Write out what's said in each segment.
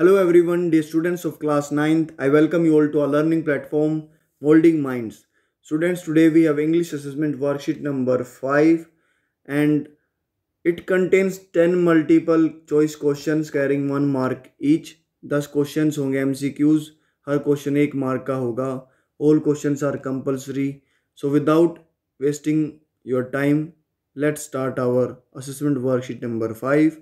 Hello everyone, dear students of class 9th. I welcome you all to our learning platform, Molding Minds. Students, today we have English assessment worksheet number 5 and it contains 10 multiple choice questions carrying 1 mark each. 10 questions होंगे MCQs. हर question एक mark का होगा. All questions are compulsory. So without wasting your time, let's start our assessment worksheet number 5.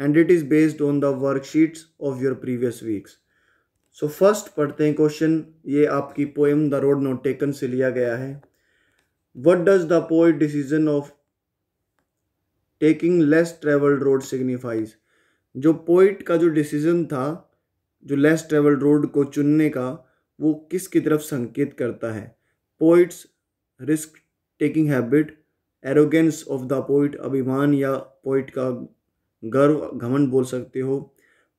And it is based on the worksheets of your previous weeks so first पढ़ते हैं question ये आपकी poem the road not taken से लिया गया है what does the poet decision of taking less travelled road signifies जो poet का जो डिसीजन था जो लेस ट्रेवल्ड रोड को चुनने का वो किस की तरफ संकेत करता है poet's risk taking habit arrogance of the poet अभिमान या पोइट का गर्व घमंड बोल सकते हो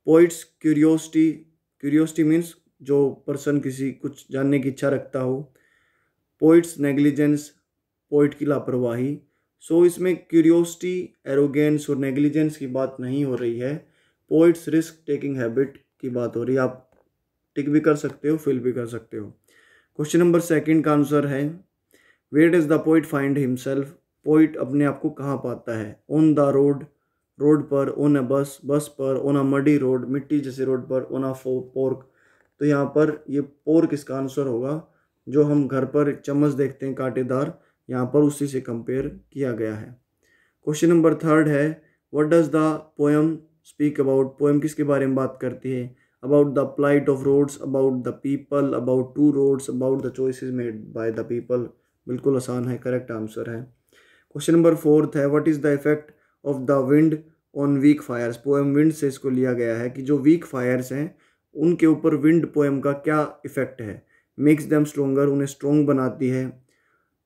पोइट्स क्यूरियोसिटी क्यूरियोसिटी मीन्स जो पर्सन किसी कुछ जानने की इच्छा रखता हो पोइट्स नेग्लिजेंस पोइट की लापरवाही सो so, इसमें क्यूरियोसिटी एरोगेंस और नेग्लिजेंस की बात नहीं हो रही है पोइट्स रिस्क टेकिंग हैबिट की बात हो रही है आप टिक भी कर सकते हो फिल भी कर सकते हो क्वेश्चन नंबर सेकंड का आंसर है where does the poet find himself poet अपने आप को कहाँ पाता है ऑन द रोड रोड पर ओन बस बस पर ओन अ मडी रोड मिट्टी जैसे रोड पर ओन अ फो पोर्क तो यहाँ पर ये पोर्क इसका आंसर होगा जो हम घर पर चम्मच देखते हैं कांटेदार यहाँ पर उसी से कंपेयर किया गया है क्वेश्चन नंबर थर्ड है what does the poem speak about poem किसके बारे में बात करती है about the plight of roads about the people about two roads about the choices made by the people बिल्कुल आसान है करेक्ट आंसर है क्वेश्चन नंबर फोर्थ है what is the effect of the wind on weak fires poem wind से इसको लिया गया है कि जो वीक फायर्स हैं उनके ऊपर विंड पोएम का क्या इफेक्ट है मेक्स देम स्ट्रोंगर उन्हें स्ट्रोंग बनाती है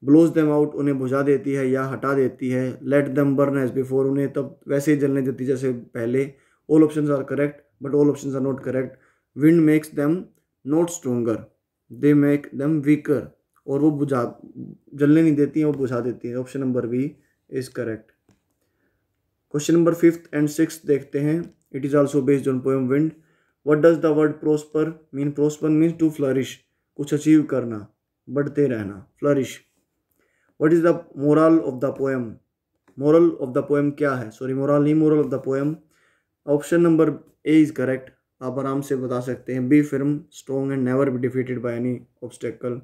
ब्लोज देम आउट उन्हें बुझा देती है या हटा देती है let them burn as before उन्हें तब वैसे ही जलने देती जैसे पहले all option are correct but all option are not correct wind makes them not stronger they make them weaker और वो बुझा जलने नहीं देती हैं वो बुझा देती हैं option number B is correct question number fifth and six देखते हैं it is also based on poem wind what does the word prosper mean prosper means to flourish कुछ अचीव करना बढ़ते रहना flourish what is the moral of the poem moral of the poem क्या है sorry moral नहीं moral of the poem option number A is correct आप आराम से बता सकते हैं B firm strong and never be defeated by any obstacle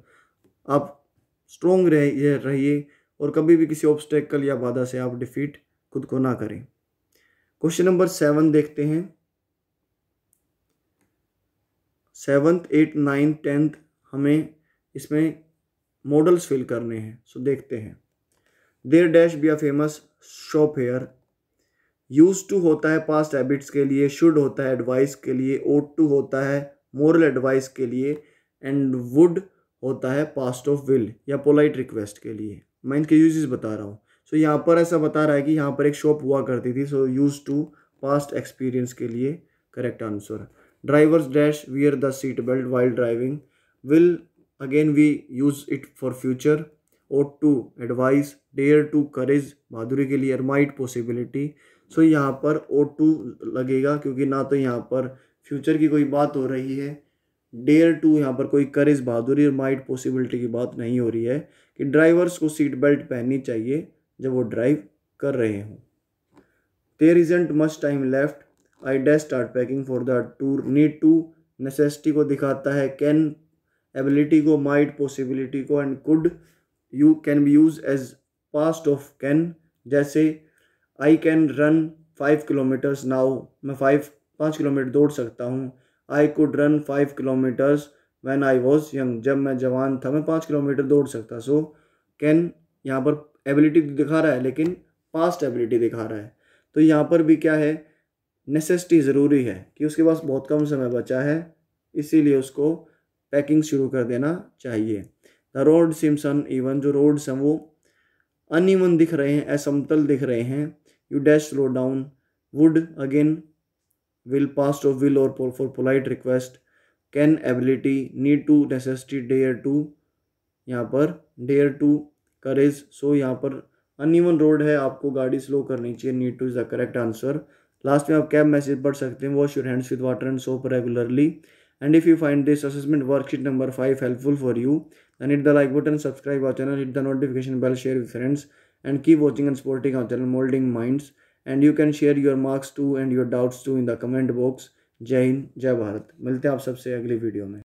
आप स्ट्रोंग रहिए रहिए और कभी भी किसी ऑब्स्टेकल या बाधा से आप डिफीट खुद को ना करें क्वेश्चन नंबर सेवन देखते हैं सेवन्थ एट नाइन्थ टेंथ हमें इसमें मॉडल्स फिल करने हैं सो देखते हैं there dash be a famous shop here use to होता है पास्ट हैबिट्स के लिए शुड होता है एडवाइस के लिए ओट टू होता है मॉरल एडवाइस के लिए एंड वुड होता है पास्ट ऑफ विल या पोलाइट रिक्वेस्ट के लिए मैं इनके यूजेस बता रहा हूँ तो यहाँ पर ऐसा बता रहा है कि यहाँ पर एक शॉप हुआ करती थी so use to past experience के लिए correct answer drivers dash wear the seat belt while driving will again we use it for future ought to advice dare to courage बहादुरी के लिए माइट पॉसिबिलिटी सो यहाँ पर O two लगेगा क्योंकि ना तो यहाँ पर फ्यूचर की कोई बात हो रही है डेयर टू यहाँ पर कोई करेज बहादुरी और माइट पॉसिबिलिटी की बात नहीं हो रही है कि ड्राइवर्स को सीट बेल्ट पहननी चाहिए जब वो ड्राइव कर रहे हों there isn't much time left I'd start packing for the tour need to necessity को दिखाता है कैन एबिलिटी को माइट पॉसिबिलिटी को and could you can be use as past of can जैसे I can run five kilometers now मैं five पाँच किलोमीटर दौड़ सकता हूँ I could run five kilometers when I was young जब मैं जवान था मैं पाँच किलोमीटर दौड़ सकता सो कैन यहाँ पर एबिलिटी दिखा रहा है लेकिन पास्ट एबिलिटी दिखा रहा है तो यहाँ पर भी क्या है नेसेसिटी ज़रूरी है कि उसके पास बहुत कम समय बचा है इसीलिए उसको पैकिंग शुरू कर देना चाहिए द रोड सिमसन इवन जो रोड्स हैं वो अनईवन दिख रहे हैं असमतल दिख रहे हैं you dash slow down would again will past of will और for polite request can ability need to necessity dare to यहाँ पर डेयर टू करेज सो यहाँ पर अनइवन रोड है आपको गाड़ी स्लो करनी चाहिए need to is the correct answer last में आप कैब मैसेज पढ़ सकते हैं wash your hands with water and soap regularly and if you find this assessment worksheet number five helpful for you then hit the like button subscribe our channel hit the notification bell share with friends and keep watching and supporting our channel moulding minds and you can share your marks to and your doubts to in the comment box Jai Hind जय भारत मिलते हैं आप सबसे अगली video में